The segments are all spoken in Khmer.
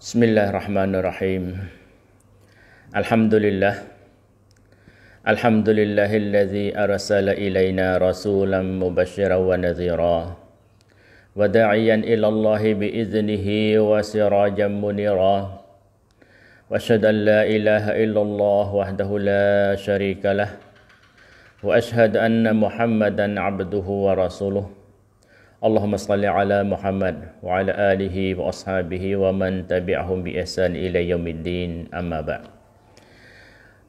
Bismillahirrahmanirrahim Alhamdulillah Alhamdulillah Alladhi arsala ilayna rasulan mubashira wa nazira Wa da'iyan ilallahi biiznihi wa sirajan munira Wa ashad an la ilaha illallah wahdahu la sharikalah. Wa ashad anna muhammadan abduhu wa rasuluh اللهم صل على محمد وعلى آله وأصحابه ومن تبعهم بإحسان إلى يوم الدين أما بعد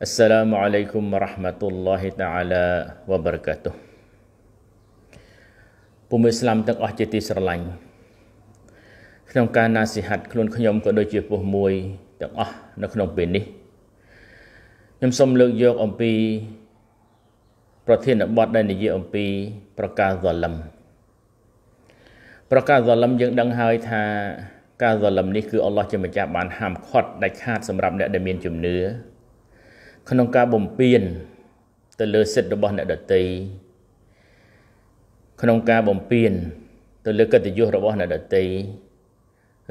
السلام عليكم ورحمة الله تعالى وبركاته ពុំអ៊ីស្លាមទាំងអស់ជាទីស្រឡាញ់ក្នុងការណាសិហាត់ខ្លួនខ្ញុំក៏ដូចជាពុះមួយទាំងអស់នៅក្នុងពេលនេះខ្ញុំសូមលើកយកអំពីប្រធានបទដែលនិយាយអំពីប្រការហ្សាលឹមប្រការហ្សាឡឹមយើងដឹងហើយថាការហ្សាឡឹមនេះគឺអល់ឡោះជាម្ចាស់បានហាមឃាត់ដាច់ខាតសម្រាប់អ្នកដែលមានជំនឿក្នុងការបំពេញទៅលើសិទ្ធិរបស់អ្នកដទៃក្នុងការបំពេញទៅលើកិត្តិយសរបស់អ្នកដទៃ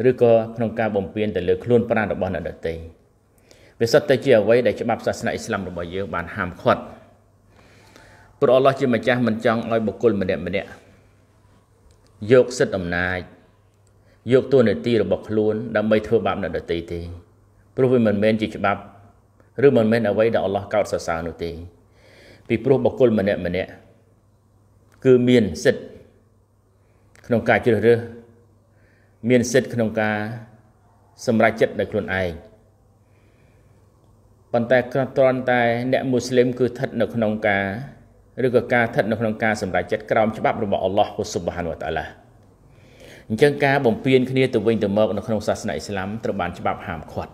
ឬក៏ក្នុងការបំពេញទៅលើខ្លួនប្រាណរបស់អ្នកដទៃវាសុទ្ធតែជាអ្វីដែលច្បាប់សាសនាអ៊ីស្លាមរបស់យើងបានហាមឃាត់ព្រោះអល់ឡោះជាម្ចាស់មិនចង់ឲ្យបុគ្គលម្នាក់ម្នាក់យកសិទ្ធិអំណាច យកតួនាទីរបស់ខ្លួនដើម្បីធ្វើបាបអ្នកដទៃទេព្រោះវាមិនមែនជាច្បាប់ឬមិនមែនអ្វីដែលអល់ឡោះកោតសរសើរនោះទេ ពីព្រោះបុគ្គលម្នាក់ម្នាក់គឺមានសិទ្ធិក្នុងការជ្រើសរើសមានសិទ្ធិក្នុងការ សម្រេចចិត្តដោយខ្លួនឯងប៉ុន្តែគ្រាន់តែអ្នកមូស្លីមគឺស្ថិតនៅក្នុងការឬក៏ការស្ថិតនៅក្នុងការសម្រេចចិត្តក្រោមច្បាប់របស់អល់ឡោះស៊ុបហានវតាឡាអញ្ចឹងការបំពេញគ្នាទៅវិញទៅមកនៅក្នុងសាសនាអ៊ីស្លាមត្រូវបានច្បាប់ហាមឃាត់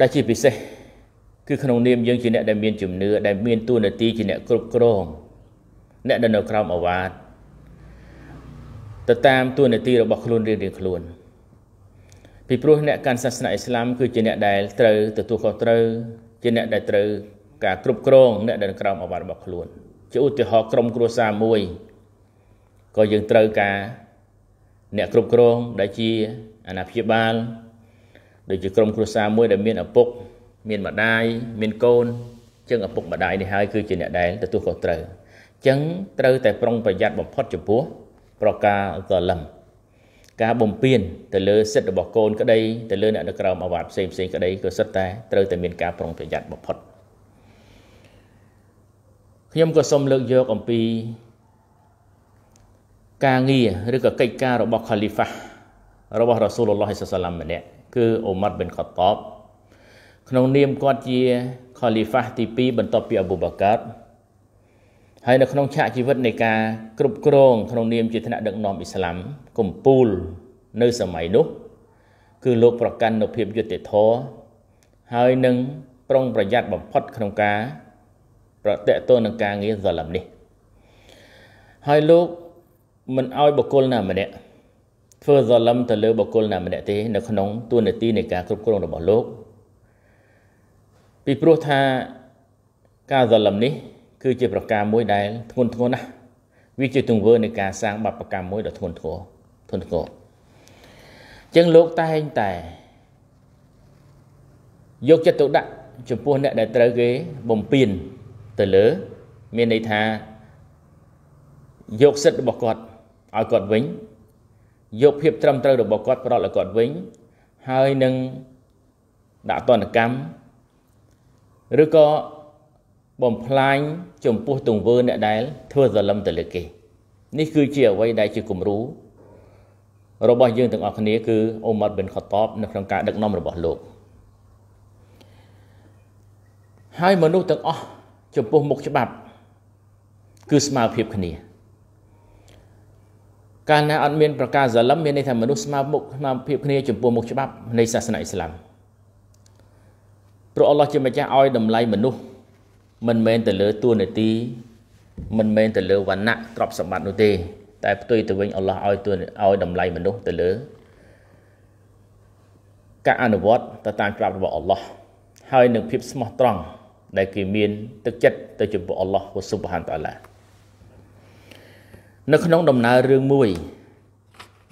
ដែលជាពិសេសគឺក្នុងនាមយើងជាអ្នកដែលមានជំនឿដែលមាន ទួនាទីជាអ្នកគ្រប់គ្រងអ្នកដែលនៅក្រោមអាវាតទៅតាមទួនាទីរបស់ខ្លួនរៀងៗខ្លួនពីព្រោះអ្នកកាន់សាសនាអ៊ីស្លាម គឺជាអ្នកដែលត្រូវទទួលខុសត្រូវជាអ្នកដែលត្រូវការគ្រប់គ្រងអ្នកដែលក្រោមអាវ៉ាត់របស់ខ្លួនជាឧទាហរណ៍ក្រុមគ្រួសារមួយក៏យើងត្រូវការ អ្នកគ្រប់គ្រងដែលជាអាណាព្យាបាលដូចជាក្រុមគ្រួសារមួយដែលមានឪពុក មានម្ដាយមានកូនចឹងឪពុកម្ដាយនេះហើយគឺជាអ្នកដែលទទួលខុសត្រូវចឹងត្រូវតែប្រុងប្រយ័ត្នបំផុតចំពោះប្រការកលឹមការបំពេញទៅលើសិទ្ធិរបស់កូនក្តីទៅលើអ្នកនៅក្រោមអាវ៉ាត់ផ្សេងផ្សេងក្តីក៏សិតតែត្រូវតែមានការប្រុងប្រយ័ត្នបំផុត។ខ្ញុំក៏សូមលើកយកអំពីការងារឬក៏កិច្ចការរបស់ខាលីហ្វារបស់រ៉ាស៊ូលឡោះសាឡាមម្នាក់គឺអ៊ូម៉ាត់ប៊ិនខាតបក្នុងនាមគាត់ជាខាលីហ្វាទី2បន្ទាប់ពីអប៊ូបាកាតហើយនៅក្នុងឆាកជីវិតនៃការគ្រប់គ្រងក្នុងនាម ជាថ្នាក់ដឹកនាំអ៊ីស្លាម កំពូលនៅសម័យនោះគឺលោក ប្រកាន់នូវភាពយុត្តិធម៌ហើយនឹងប្រុងប្រយ័ត្នបំផុតក្នុងការប្រតេតទៅនឹងការងារសលឹមនេះហើយលោកមិនអោយបុគ្គលណាម្នាក់ធ្វើសលឹមទៅលើបុគ្គលណាម្នាក់ទេនៅក្នុងទួនាទីនៃការគ្រប់គ្រងរបស់លោកពីព្រោះថាការសលឹមនេះ គឺជាប្រការមួយដែល ធ្ងន់ធ្ងរណាស់វាជាទង្វើនៃការសាងបបកម្មមួយដ៏ធ្ងន់ធ្ងរធ្ងន់ធ្ងរចឹងលោកតែងតែយកចិត្តទុកដាក់ចំពោះអ្នកដែលត្រូវគេបំពេញទៅលើមានន័យថាយកសិទ្ធិរបស់គាត់ឲ្យគាត់វិញ យកភាពត្រឹមត្រូវរបស់គាត់ផ្ដល់ឲ្យគាត់វិញ ហើយនឹងដាក់ទណ្ឌកម្មឬក៏បំផ្លាញចំពោះទង្វើ អ្នកដែលធ្វើសលឹមទៅលើគេនេះគឺជាអ្វីដែលជាគំរូរបស់យើងទាំងអស់គ្នាគឺអ៊ូម៉ាត់ប៊ិនខតបនៅក្នុងការដឹកនាំរបស់លោកហើយមនុស្សទាំងអស់ចំពោះមុខច្បាប់គឺស្មើភាពគ្នាកាលណាអត់មានប្រការសលឹមមានន័យថាមនុស្សស្មើមុខស្មើភាពគ្នាចំពោះមុខច្បាប់នៃសាសនាអ៊ីស្លាមព្រោះអល់ឡោះជាម្ចាស់ឲ្យតម្លៃមនុស្សមិនមែនទៅលើតួនាទី មិនមែនទៅលើវណ្ណៈទ្រព្យសម្បត្តិនោះទេ តែផ្ទុយទៅវិញអល់ឡោះឲ្យតួឲ្យតម្លៃមនុស្សទៅលើការអនុវត្តទៅតាមច្បាប់របស់អល់ឡោះហើយនឹងភាពស្មោះត្រង់ដែលគេមានទឹកចិត្តទៅចំពោះអល់ឡោះស៊ុបហានតាឡានៅក្នុងដំណើររឿងមួយ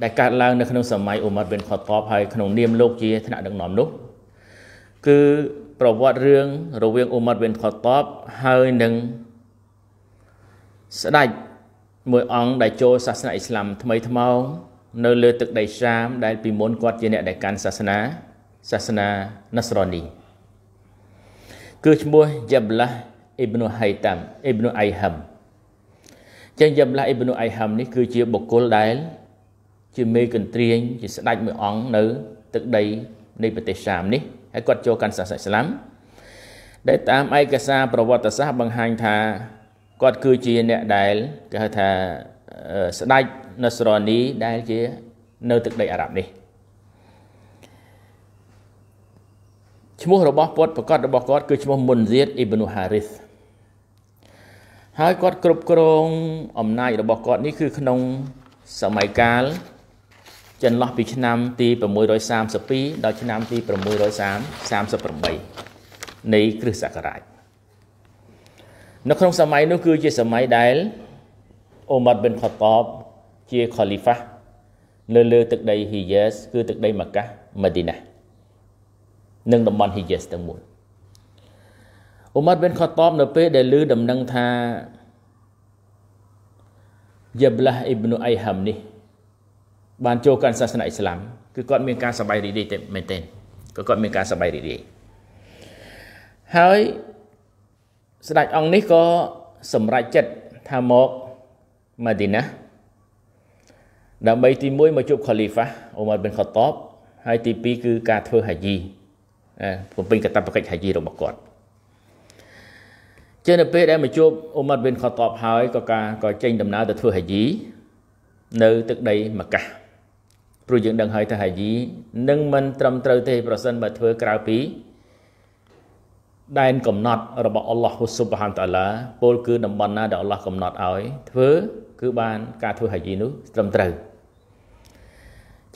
ដែលកើតឡើងនៅក្នុងសម័យអ៊ូម៉ាត់ប៊ិនខតបហើយក្នុង នាម លោកជាថ្នាក់ដឹកនាំនោះគឺ ប្រវត្តិរឿងរវាងអ៊ូម៉ាត់ប៊ិនខតបហើយនឹងស្ដេចមួយអង្គដែលចូលសាសនាអ៊ីស្លាមថ្មីថ្មោងនៅលើទឹកដីសាម ដែល ពីមុនគាត់ជាអ្នក ដែលកាន់សាសនា សាសនាណាសរ៉ានីគឺឈ្មោះយ៉ាប់ឡាស់អ៊ីបនុហៃតាំអ៊ីបនុអៃហាំចឹងយ៉ាប់ឡាស់អ៊ីបនុអៃហាំនេះគឺជាបុគ្គលដែល ជាមេកន្ទ្រាញជាស្ដេចមួយអង្គនៅ ទឹកដីនៃប្រទេសសាមនេះហើយគាត់ចូលកាន់សាសនាឥស្លាមដែលតាមឯកសារប្រវត្តិសាស្ត្របង្ហាញថាគាត់គឺជាអ្នកដែលគេហៅថាស្ដេចណសរ៉ានីដែល ជា នៅទឹកដីអារ៉ាប់នេះឈ្មោះរបស់គាត់ប្រកាសរបស់គាត់គឺឈ្មោះមុនរៀតអ៊ីបនុហារីសហើយគាត់គ្រប់គ្រងអំណាចរបស់គាត់នេះគឺ ក្នុងសម័យកាល ចន្លោះពីឆ្នាំទី632ដល់ឆ្នាំទី638នៃគ្រិស្តសករាជនៅក្នុងសម័យនោះគឺជាសម័យដែល អូម៉ាត់ប៊ិនខតបជាខូលីហ្វានៅលើទឹកដីហ៊ីយ៉េសគឺ ទឹកដីម៉ាកាម៉ាឌីណានិងតំបន់ហ៊ីជេសទាំងមូលអ៊ុម៉ាត់បិនខតបនៅពេលដែលឮដំណឹងថាយ៉ាប់ឡាស់អ៊ីប្នុអៃហាំនេះបានចូលកាន់សាសនាអ៊ីស្លាមគឺគាត់មានការសប្បាយរីករាយតែមែនទែនក៏គាត់មានការសប្បាយរីករាយហើយស្ដេចអង្គនេះក៏សម្រេចចិត្តថាមកម៉ាឌីណាដើម្បីទី1មកជួបខាលីហ្វាអ៊ុម៉ាត់បិនខតបហើយទី2គឺការធ្វើហាជីពំពេញកតបកិច្ចហាជីរបស់គាត់ជានៅពេលដែលមកជួបអ៊ុមាត់វិនខតបហើយក៏ការក៏ចេញ ដំណើរទៅធ្វើហាជីនៅ ទឹកដីមកាព្រោះយើងដឹងហើយថាហាជីនឹងមិនត្រឹមត្រូវទេប្រសិនបើធ្វើក្រៅពី ដែនកំណត់របស់អល់ឡោះហ៊ូស៊ុបហានតាឡាពលគឺតំបន់ណាដែលអល់ឡោះកំណត់ឲ្យធ្វើគឺបាន ការធ្វើហាជីនោះត្រឹមត្រូវ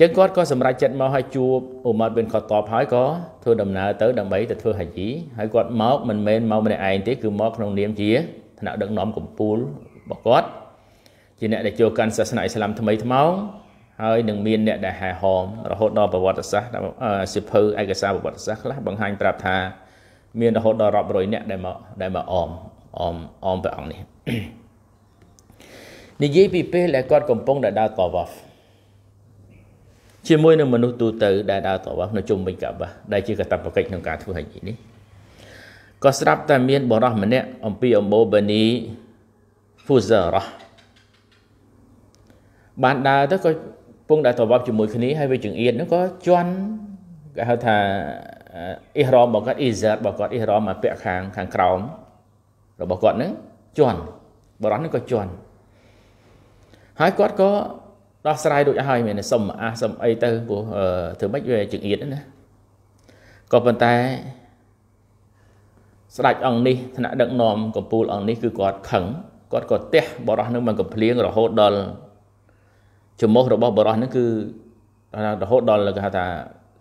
ចឹងគាត់ក៏សម្រេចចិត្តមកឲ្យជួបអ៊ូម៉ាត់ប៊ិនខតបហើយក៏ធ្វើដំណើរទៅដើម្បីទៅធ្វើហាជីហើយគាត់មកមិនមែនមកម្នាក់ឯងទេគឺមកក្នុងនាមជាថ្នាក់ដឹកនាំកម្ពុជារបស់គាត់ជាអ្នកដែលចូលកាន់សាសនាអ៊ីស្លាមថ្មីថ្មោង ហើយ នឹងមានអ្នកដែលហែហមរហូតដល់ប្រវត្តិសាស្ត្រសិភៅឯកសារប្រវត្តិសាស្ត្រខ្លះបង្ហាញប្រាប់ថា មានរហូតដល់រាប់រយអ្នកដែលមកដែលមកអមអមអមព្រះអង្គនេះនិយាយពីពេលដែលគាត់កំពុងដើរតវ៉ាជាមួយនឹងមនុស្សទូទៅដែលដើរតវ៉ានៅជុំវិញកាបាដែលជាកតបកិច្ចក្នុងការធ្វើហិច្ចនេះក៏ស្រាប់តែមានបរោះម្នាក់អំពីអម្បូបានីហ្វូសារ៉ាបានដើរទៅក៏ពងដើរតវ៉ាជាមួយគ្នាហើយវាចង្អៀតនោះក៏ជន់គេហៅថាអ៊ីហ្រមរបស់គាត់អ៊ីសាតរបស់គាត់អ៊ីហ្រមមកពាក់ខាងខាងក្រោមរបស់គាត់ហ្នឹងជន់បរោះហ្នឹងក៏ជន់ហើយគាត់ក៏ដោះស្រាយរួចហើយមែនសុំអាសុំអីទៅព្រោះធ្វើម៉េចវាចង្អៀតណាក៏ប៉ុន្តែស្ដេចអង្គនេះថ្នាក់ដឹកនាំកម្ពុជាអង្គនេះគឺគាត់ខឹងគាត់ក៏ទះបរោះនឹងមិនកំភ្លៀងរហូតដល់ច្រមុះរបស់បរោះនឹងគឺរហូតដល់គេហៅថា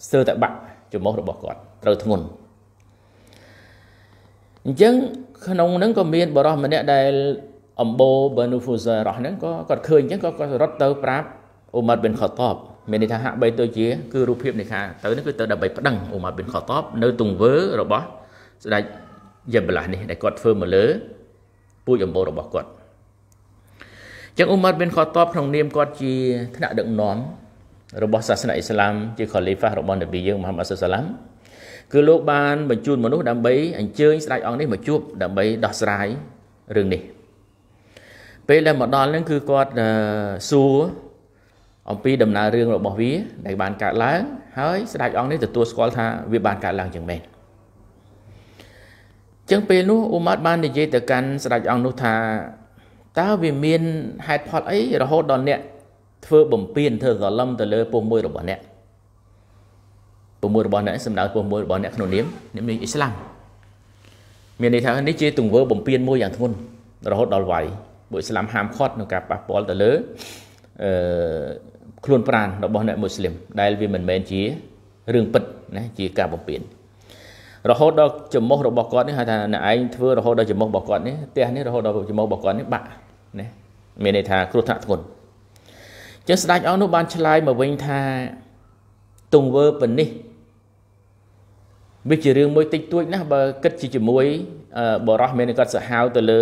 ស្ទើរតែបាក់ច្រមុះរបស់គាត់ត្រូវធ្ងន់អញ្ចឹងក្នុងនឹងក៏មានបរោះម្នាក់ដែលអំបូបនូហ្វូសរ៉ោះហ្នឹងក៏គាត់ឃើញអញ្ចឹងក៏គាត់រត់ទៅប្រាប់អ៊ូម៉ាត់ប៊ិនខតបមានន័យថាហាក់បីទៅជាគឺរូបភាពនៃការទៅនេះគឺទៅដើម្បីប្តឹងអ៊ូម៉ាត់ប៊ិនខតបនៅទង្វើរបស់ ស្ដេចយ៉ាបឡាស់នេះ ដែលគាត់ធ្វើមកលើពូជអំបូររបស់គាត់ចឹងអ៊ូម៉ាត់ប៊ិនខតបក្នុងនាមគាត់ជា ថ្នាក់ដឹកនាំរបស់សាសនាអ៊ីស្លាមជាខូលីហ្វារបស់នប៊ីយើងមហាម៉ាត់សាឡាមគឺលោកបានបញ្ជូនមនុស្សដើម្បីអញ្ជើញស្ដេចអង្គនេះមកជួបដើម្បីដោះស្រាយរឿងនេះពេលដែលមកដល់ហ្នឹងគឺគាត់សួរអំពីដំណើររឿងរបស់វាដែលបានកើតឡើង ហើយស្ដេចអង្គនេះទទួលស្គាល់ថាវាបានកើតឡើងជាងមែនចឹងពេលនោះអ៊ូម៉ាត់បាននិយាយទៅកាន់ស្ដេចអង្គនោះថា តើវាមានហេតុផលអីរហូតដល់អ្នកធ្វើបំពេញធ្វើសលឹមទៅលើពុះមួយរបស់អ្នកពុះមួយរបស់អ្នកសំដៅពុះមួយរបស់អ្នកក្នុងនាមនាមនេះអ៊ីស្លាមមានន័យថានេះជាទង្វើ បំពេញមួយយ៉ាងធ្ងន់រហូតដល់វាយពួកឥស្លាមហាមឃាត់ក្នុងការប៉ះពាល់ទៅលើអឺខ្លួនប្រាណរបស់អ្នកមូស្លីមដែលវាមិនមែនជារឿងពិតណាជាការបំពានរហូតដល់ចំមុះរបស់គាត់នេះហៅថាអ្នកឯងធ្វើរហូតដល់ចំមុះរបស់គាត់នេះផ្ទះនេះរហូតដល់ចំមុះរបស់គាត់នេះបាក់ណាមានន័យថាគ្រោះថ្នាក់ធ្ងន់ចឹងស្ដេចអង្គនោះបានឆ្លើយមកវិញថាទង្វើប៉ុនេះវាជារឿងមួយតិចតួចណាស់បើគិតជាជាមួយ បរោះមានគាត់សាហាវទៅលើ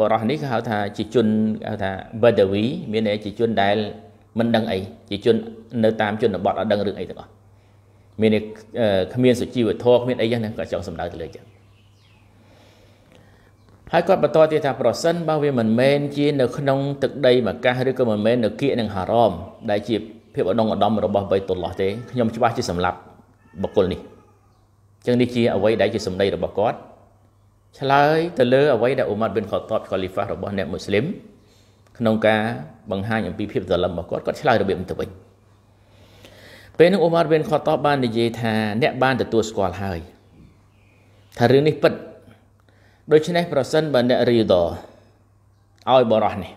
បរោះនេះគេហៅថា ជាជនហៅថា Badawi មានន័យជាជនដែលមិនដឹងអីជាជននៅតាមជនបទអត់ដឹងរឿងអីទាំងអស់មានគ្មានសុជីវធម៌គ្មានអីចឹងណាគាត់ចង់សម្ដៅទៅលើចឹងហើយគាត់បន្តទៀតថាប្រសិនបើវាមិនមែនជានៅក្នុងទឹកដីមកកាសឬក៏មិនមែននៅគៀកនឹងហារ៉មដែលជាភាពឧត្តមឧត្តមរបស់បៃតុលឡោះទេខ្ញុំច្បាស់ជាសម្លាប់បុគ្គលនេះចឹងនេះជាអ្វីដែលជាសម្ដីរបស់គាត់ឆ្លើយទៅលើអ្វីដែលអ៊ូម៉ាត់ប៊ិនខតបខលីហ្វារបស់ អ្នកមូស្លីមក្នុងការបង្ហាញអំពីភាពសលឹមរបស់គាត់គាត់ឆ្លើយរបៀបទៅវិញពេលនោះអ៊ូម៉ាត់ប៊ិនខតបបាននិយាយថា អ្នកបានទទួលស្គាល់ហើយថារឿងនេះពិតដូច្នេះប្រសិនបើអ្នករីដឲ្យបរោះនេះ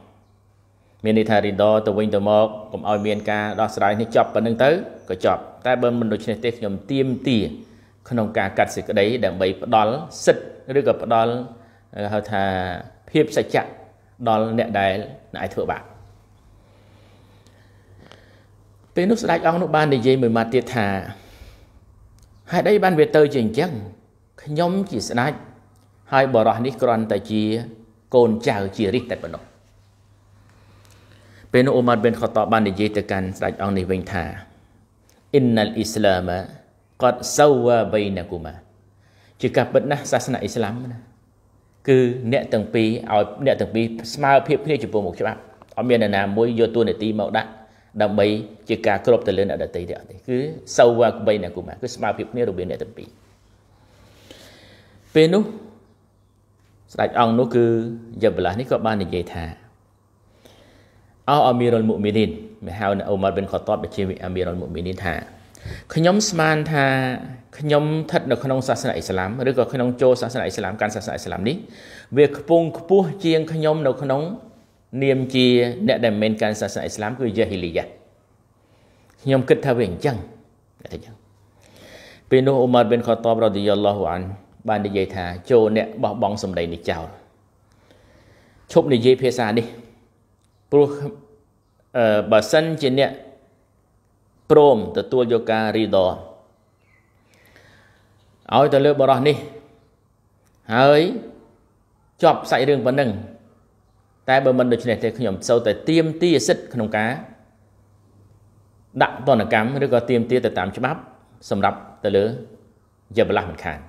មានន័យថារីដទៅវិញទៅមកកុំឲ្យមានការដោះស្រាយនេះចប់ប៉ុណ្្នឹងទៅក៏ចប់តែបើមិនដូច្នេះទេខ្ញុំទៀមទាក្នុងការកាត់សេចក្តីដើម្បីផ្ដល់សិទ្ធិឬក៏ផ្ដល់ហៅថាភាពសច្ចៈដល់អ្នកដែលអាចធ្វើបាបពេលនោះស្ដេចអង្គនោះបាន និយាយមួយម៉ាត់ទៀតថាហេតុអីបានវាទៅជាអញ្ចឹងខ្ញុំជាស្ដេចហើយបរោះនេះគ្រាន់តែជា កូនចៅជារិះតែប៉ុណ្ណោះពេលនោះអ៊ូម៉ាត់បិនខតបបាននិយាយទៅកាន់ស្ដេចអង្គនេះវិញថាអ៊ីនណាល់អ៊ីស្លាមាកតសវបៃណកុមាជាការពិតណាស់សាសនាអ៊ីស្លាមណាគឺ អ្នកទាំងពីរឲ្យអ្នកទាំងពីរស្មើភាពគ្នាចំពោះមុខច្បាប់អត់មាននរណាមួយយកតួនាទីមកដាក់ដើម្បីជាការគ្រប់ទៅលើអ្នកដតីទេអត់ទេគឺសវៈបីអ្នកគុមាគឺស្មើភាពគ្នារវាងអ្នកទាំងពីរពេលនោះស្ដេចអង្គនោះគឺយ៉ាបឡាស់នេះក៏បាននិយាយថាអោអាមីរុលមុមីនីនវាហៅនៅអូម៉ាត់ប៊ិនខតតបជាអាមីរុលមុមីនីនថាខ្ញុំស្មានថាខ្ញុំស្ថិតនៅក្នុងសាសនាអ៊ីស្លាមឬក៏ក្នុងចូលសាសនាអ៊ីស្លាមកាន់សាសនាអ៊ីស្លាមនេះវាខ្ពង់ខ្ពស់ជាងខ្ញុំនៅក្នុង នាមជា អ្នកដែលមិនកាន់សាសនាអ៊ីស្លាមគឺយ៉ាហ៊ីលីយ៉ាខ្ញុំគិតថាវាអញ្ចឹងតែអញ្ចឹងពេលនោះអ៊ុមារប៊ិនខតាបរ៉ាឌីយ៉ាឡោះអានបាននិយាយថា ចូលអ្នកបោះបង់សម្ដីនេះចោលឈប់និយាយភាសានេះព្រោះបើសិនជាអ្នកព្រមទទួលយកការរីដរឲ្យទៅលើបរោះនេះហើយចប់សាច់រឿងប៉ុណ្ណឹងតែបើមិនដូច្នេះទេខ្ញុំសូវតែទៀមទាសិទ្ធក្នុងការ ដាក់តនកម្មឬក៏ទៀមទាទៅតាមច្បាប់សម្រាប់ទៅលើយបលាស់មិនខាន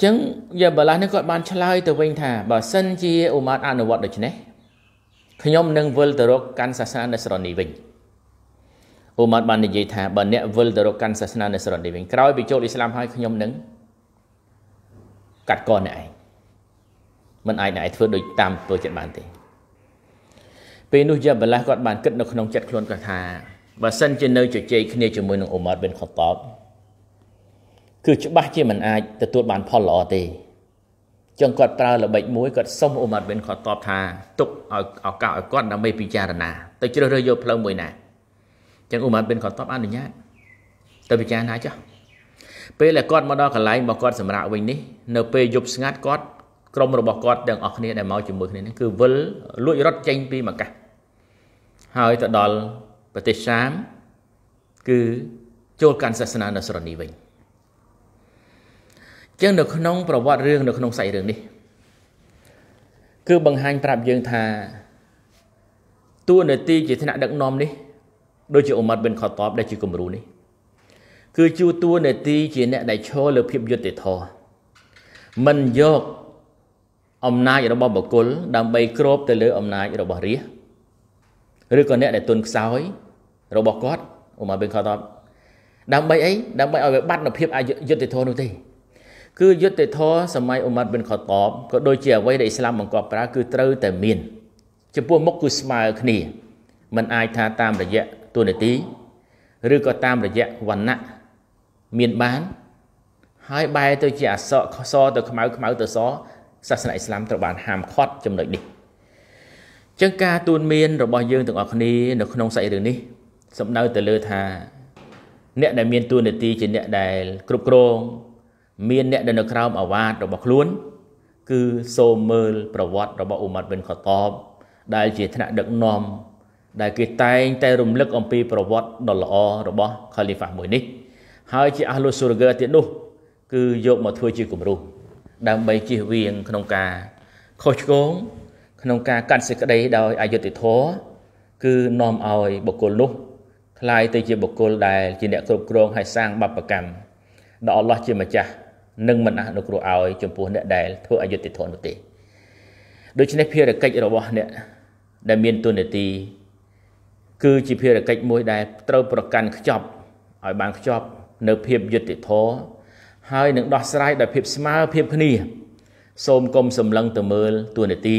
អញ្ចឹងយបលាស់នេះគាត់បានឆ្លើយទៅវិញថាបើសិនជាអ៊ូម៉ាតអនុវត្តដូច្នេះខ្ញុំនឹងវិលទៅរកកាន់សាសនាឥស្រាអែលនេះវិញអ៊ូម៉ាត់បាននិយាយថាបើអ្នកវិលទៅរកកាន់សាសនានៅស្រុកនេះវិញក្រោយពីចូលអ៊ីស្លាមហើយខ្ញុំនឹងកាត់កនអ្នកឯងមិនអាចអ្នកឯងធ្វើដូចតាមពើចិត្តបានទេពេលនោះយ៉ាបឡាស់គាត់បានគិតនៅក្នុងចិត្តខ្លួនគាត់ថាបើសិនជានៅជជែកគ្នាជាមួយនឹងអ៊ូម៉ាត់បិនខតបគឺច្បាស់ជាមិនអាចទទួលបាន ផលល្អទេចឹងគាត់ប្រើល្បិចមួយគាត់សុំអ៊ូម៉ាត់បិនខតបថាទុកឲ្យឱកាសឲ្យគាត់ដើម្បីពិចារណាទៅជ្រើសរើសយកផ្លូវមួយណាចឹងឧមារបិនខាតបអនុញ្ញាតទៅពិចារណាចុះពេលដែលគាត់មកដល់កន្លែងរបស់គាត់ សម្រាប់វិញនេះនៅពេលយប់ស្ងាត់គាត់ក្រុមរបស់គាត់ទាំងអស់គ្នាដែលមកជាមួយគ្នានេះគឺវិលលួចរត់ចេញពីមកកាសហើយទៅដល់ប្រទេសសាមគឺចូលកាន់សាសនានៅស្រនីវិញចឹងនៅក្នុងប្រវត្តិរឿងនៅក្នុងសាច់រឿងនេះគឺបង្ហាញប្រាប់យើងថាតួនាទីជាថ្នាក់ដឹកនាំនេះដូចជាអ៊ុម៉ាត់ប៊ិនខតបដែលជាគំរូនេះគឺជួតួនាទីជាអ្នក ដែលឈរលើភាពយុត្តិធម៌មិនយកអំណាចរបស់បុគ្គលដើម្បីគ្រប ទៅលើអំណាចរបស់រាជឬក៏អ្នកដែលទុនខ្សោយរបស់គាត់អ៊ុម៉ាត់ប៊ិនខតបដើម្បីអីដើម្បីឲ្យវាបាត់នូវភាពអយុត្តិធម៌នោះទេ គឺយុត្តិធម៌សម័យអ៊ុម៉ាត់ប៊ិនខតបក៏ដូចជាអ្វីដែលអ៊ីស្លាមបង្កប់ប្រើគឺត្រូវតែមានចំពោះមុខគឺស្មើគ្នាមិនអាចថាតាមរយៈតួនាទីឬក៏តាមរយៈវណ្ណៈមានបានហើយបែរទៅជាអសកសទៅខ្មៅខ្មៅទៅសសាសនាអ៊ីស្លាមត្រូវបានហាមឃាត់ចំណុចនេះចឹងការទួនមាន របស់យើងទាំងអស់គ្នានៅក្នុងសាច់រឿងនេះ សំដៅទៅលើថា អ្នកដែលមានទួនាទីជាអ្នកដែលគ្រប់គ្រងមាន អ្នកដែលនៅក្រោមអាវាតរបស់ខ្លួន គឺសូមមើលប្រវត្តិរបស់អ៊ុមាត់បិនខតបដែលជាថ្នាក់ដឹកនាំដែលគេតែងតែរំលឹកអំពីប្រវត្តិដ៏ល្អរបស់ខាលីហ្វាមួយនេះ ហើយជាអះលូសូរហ្គាទៀតនោះ គឺយកមកធ្វើជាគំរូដើម្បីជៀសវាងក្នុងការខុសឆ្គងក្នុងការកាត់សេចក្តីដោយអយុត្តិធម៌គឺនាំឲ្យបុគ្គលនោះក្លាយទៅជាបុគ្គលដែលជាអ្នកគ្រប់គ្រងហើយសាងបបកម្មដល់អល់ឡោះជាម្ចាស់និងមិនអនុគ្រោះឲ្យចំពោះអ្នកដែលធ្វើអយុត្តិធម៌នោះទេដូច្នេះភារកិច្ចរបស់អ្នកដែលមានទូនាទីគឺជាភារកិច្ចមួយដែលត្រូវប្រកាន់ខ្ជាប់ឲ្យបានខ្ជាប់ នៅភាពយុត្តិធម៌ហើយនឹង ដោះស្រាយដោយភាពស្មើភាពគ្នា សូមកុំសម្លឹងទៅមើលទួនាទី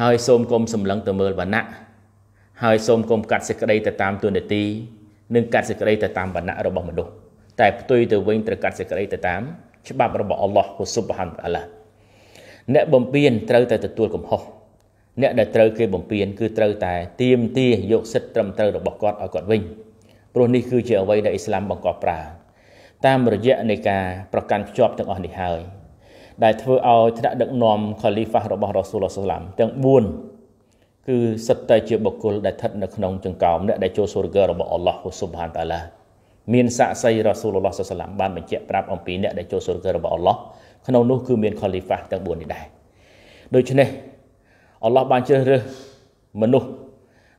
ហើយសូមកុំសម្លឹងទៅមើលវណ្ណៈហើយសូមកុំកាត់សេចក្តីទៅតាមទួនាទីនិងកាត់សេចក្តីទៅតាមវណ្ណៈរបស់មនុស្សតែផ្ទុយទៅវិញត្រូវកាត់សេចក្តីទៅតាមច្បាប់របស់អល់ឡោះហ៊ូស៊ុបហានអាឡាអ្នកបំពេញត្រូវតែទទួលកំហុសអ្នកដែលត្រូវគេបំពេញគឺត្រូវតែទៀមទាយកសិទ្ធិត្រឹមត្រូវរបស់គាត់ឲ្យគាត់វិញព្រោះនេះគឺជាអ្វីដែលអ៊ីស្លាមបង្កប់ប្រើតាមរយៈនៃការប្រកាន់ភ្ជាប់ទាំងអស់នេះហើយ ដែលធ្វើឲ្យថ្នាក់ដឹកនាំខូលីហ្វារបស់រ៉ាស៊ូលឡោះសាឡាមទាំង4គឺសិតតែជាបុគ្គលដែលស្ថិតនៅក្នុងចង្កោមអ្នកដែលចូលសូរ្យរបស់អល់ឡោះស៊ុបហានតាឡាមានសាក់សីរ៉ាស៊ូលឡោះសាឡាមបានបញ្ជាក់ប្រាប់អំពីអ្នកដែលចូលសូរ្យរបស់អល់ឡោះក្នុងនោះគឺមានខូលីហ្វាទាំង4នេះដែរដូច្នេះអល់ឡោះបានជ្រើសរើសមនុស្ស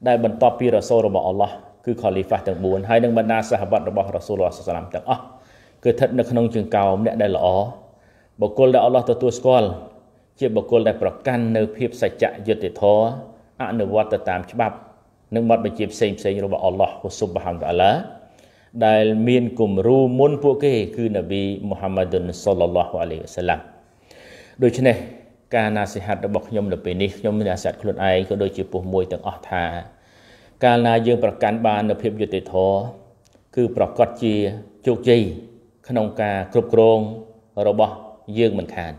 ដែលបន្ទាប់ពីរ៉ាសូលរបស់អល់ឡោះគឺខូលីហ្វាទាំង4ហើយនិង បណ្ដាសាហាបតរបស់រ៉ាសូលអល់ឡោះសាឡាមទាំងអស់គឺស្ថិតនៅក្នុងជើងកោមអ្នកដែលល្អបុគ្គលដែលអល់ឡោះទទួលស្គាល់ជាបុគ្គលដែលប្រកាន់នៅភាពសច្ចៈយុត្តិធម៌អនុវត្តទៅតាមច្បាប់ និងបទបញ្ជាផ្សេងផ្សេងរបស់អល់ឡោះហ៊ូស៊ុបហាំតាឡាដែល មានគំរូមុនពួកគេ គឺនប៊ីមូហាម៉ាឌុនសល្លឡោះអាឡៃវ៉ាសាឡាំដូច្នេះការណាសិហាត់របស់ខ្ញុំនៅពេលនេះខ្ញុំមានអាស័តខ្លួនឯងក៏ដូចជាពុះមួយទាំងអស់ថាកាលណាយើងប្រកាន់បាននូវភាពយុត្តិធម៌គឺប្រកាសជាជោគជ័យក្នុងការគ្រប់គ្រងរបស់យើងមិនខាន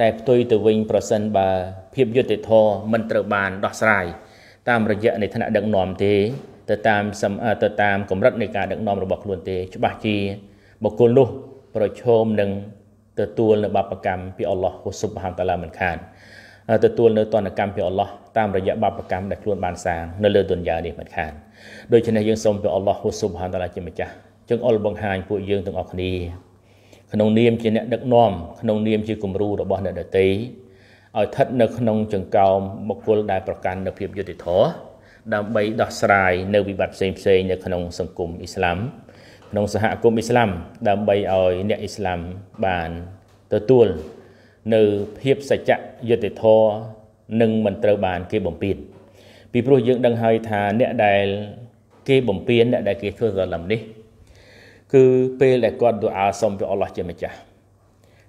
តែផ្ទុយទៅវិញប្រសិនបើភាពយុត្តិធម៌មិនត្រូវបានដោះស្រាយតាមរយៈនៃឋានៈដឹកនាំទេទៅតាមទៅតាមកម្រិតនៃការដឹកនាំរបស់ខ្លួនទេ ច្បាស់ជាបុគ្គលនោះប្រឈមនឹងទទួលនៅបាបកម្មពីអល់ឡោះស៊ុបហានតាឡាមិនខានទទួលនៅតនកម្មពីអល់ឡោះតាមរយៈបាបកម្មដែលខ្លួនបានសាងនៅលើទុនយ៉ានេះមិនខានដូច្នេះយើងសូមពីអល់ឡោះស៊ុបហានតាឡាជាម្ចាស់ជើងអល់បង្ហាញពួកយើងទាំងអស់គ្នាក្នុងនាមជាអ្នកដឹកនាំក្នុងនាមជាគំរូរបស់អ្នកដតីឲ្យស្ថិតនៅ ក្នុងចង្កោមបុគ្គលដែលប្រកាន់នូវភាពយុត្តិធម៌ដើម្បីដោះស្រាយនៅវិបត្តិផ្សេងៗនៅក្នុងសង្គមអ៊ីស្លាមក្នុងសហគមន៍អ៊ីស្លាម ដើម្បីឲ្យអ្នកអ៊ីស្លាមបានទទួលនៅភាពសច្ចយុត្តិធម៌និងមិនត្រូវបាន គេបំពានពីព្រោះយើងដឹងហើយថាអ្នកដែល គេបំពានអ្នកដែល គេធ្វើសលំនេះគឺពេលដែលគាត់ទូអាសុំព្រះអល់ឡោះជាម្ចាស់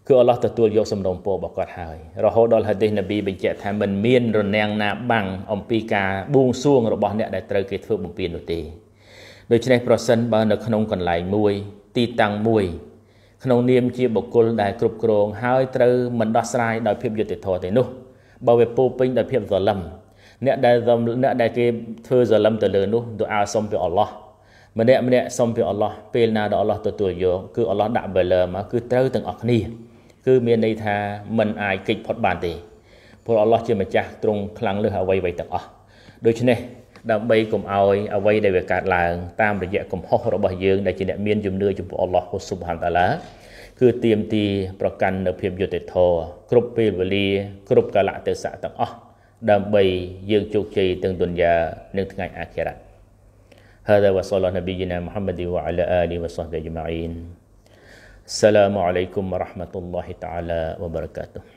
គឺអល់ឡោះទទួលយកសំណូមពររបស់គាត់ហើយរហូតដល់ហាឌីសនប៊ីបញ្ជាក់ថាមិនមានរនាំងណា បាំងអំពីការបួងសួងរបស់អ្នកដែលត្រូវគេធ្វើបំពាននោះទេដូច្នេះប្រសិនបើនៅក្នុងកន្លែងមួយ ទីតាំងមួយ ក្នុងនាមជាបុគ្គលដែលគ្រប់គ្រងហើយត្រូវមិនដោះស្រាយដោយភាពយុត្តិធម៌ទេនោះ បើវាពោពេញដោយភាពសលឹមអ្នកដែលអ្នកដែលគេធ្វើសលឹមទៅលើនោះទូអាសុំពីអល់ឡោះម្នាក់ម្នាក់សុំពីអល់ឡោះពេលណាដល់អល់ឡោះទទួលយកគឺអល់ឡោះដាក់បេលមកគឺត្រូវទាំងអស់គ្នាគឺមានន័យថាមិនអាចគេចផុតបានទេព្រោះអល់ឡោះជាម្ចាស់ទ្រង់ខ្លាំងលើសអ្វីៗទាំងអស់ដូច្នេះដើម្បីកុំឲ្យអ្វីដែលវាកើតឡើងតាមរយៈកំហុសរបស់យើងដែលជាអ្នកមានជំនឿចំពោះអល់ឡោះស៊ុបហានតាឡាគឺទៀមទី ប្រកាន់នៅភាពយុត្តិធម៌គ្រប់ពេលវេលាគ្រប់កាលៈទេសៈទាំងអស់ដើម្បីយើងជោគជ័យទាំងទុនយ៉ានិងថ្ងៃអាខិរ៉ា هذا وصلى نبينا محمد وعلى آله وصحبه أجمعين السلام عليكم ورحمة الله تعالى وبركاته